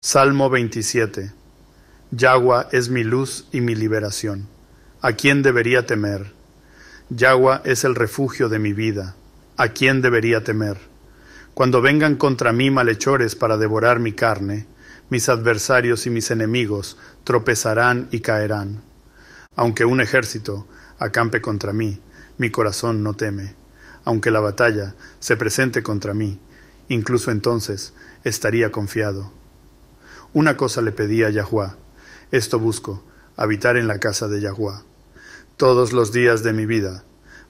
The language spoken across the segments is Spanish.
Salmo 27 es mi luz y mi liberación. ¿A quién debería temer? yagua es el refugio de mi vida. ¿A quién debería temer? Cuando vengan contra mí malhechores para devorar mi carne, mis adversarios y mis enemigos tropezarán y caerán. Aunque un ejército acampe contra mí, mi corazón no teme. Aunque la batalla se presente contra mí, incluso entonces estaría confiado. Una cosa le pedí a Yahuá, Esto busco, habitar en la casa de Yahuá, Todos los días de mi vida,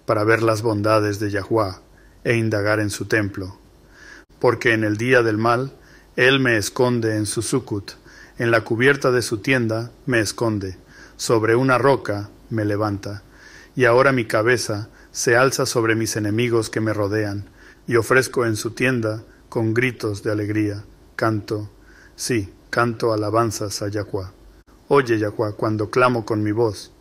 para ver las bondades de Yahuá e indagar en su templo. Porque en el día del mal, Él me esconde en su sukut, en la cubierta de su tienda me esconde, sobre una roca me levanta. Y ahora mi cabeza se alza sobre mis enemigos que me rodean, y ofrezco en su tienda, con gritos de alegría, canto, sí, canto alabanzas a Yacuá. Oye, Yacuá, cuando clamo con mi voz,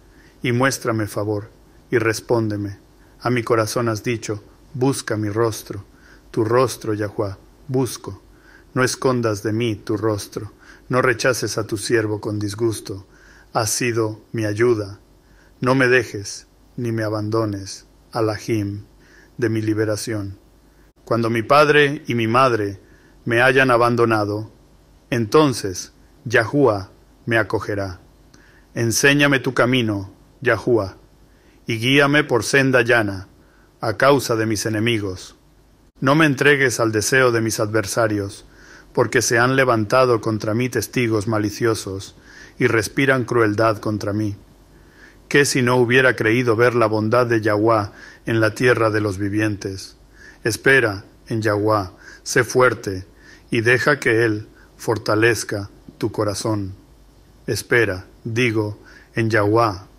y muéstrame favor, y respóndeme. A mi corazón has dicho, busca mi rostro. Tu rostro, Yacuá, busco. No escondas de mí tu rostro, no rechaces a tu siervo con disgusto. Has sido mi ayuda. No me dejes, ni me abandones, Alahim, de mi liberación. Cuando mi padre y mi madre me hayan abandonado, entonces, Yahúa me acogerá. Enséñame tu camino, Yahúa, y guíame por senda llana, a causa de mis enemigos. No me entregues al deseo de mis adversarios, porque se han levantado contra mí testigos maliciosos, y respiran crueldad contra mí. ¿Qué si no hubiera creído ver la bondad de Yahuá en la tierra de los vivientes? Espera en Yahúá, sé fuerte, y deja que Él fortalezca tu corazón. Espera, digo, en Yahweh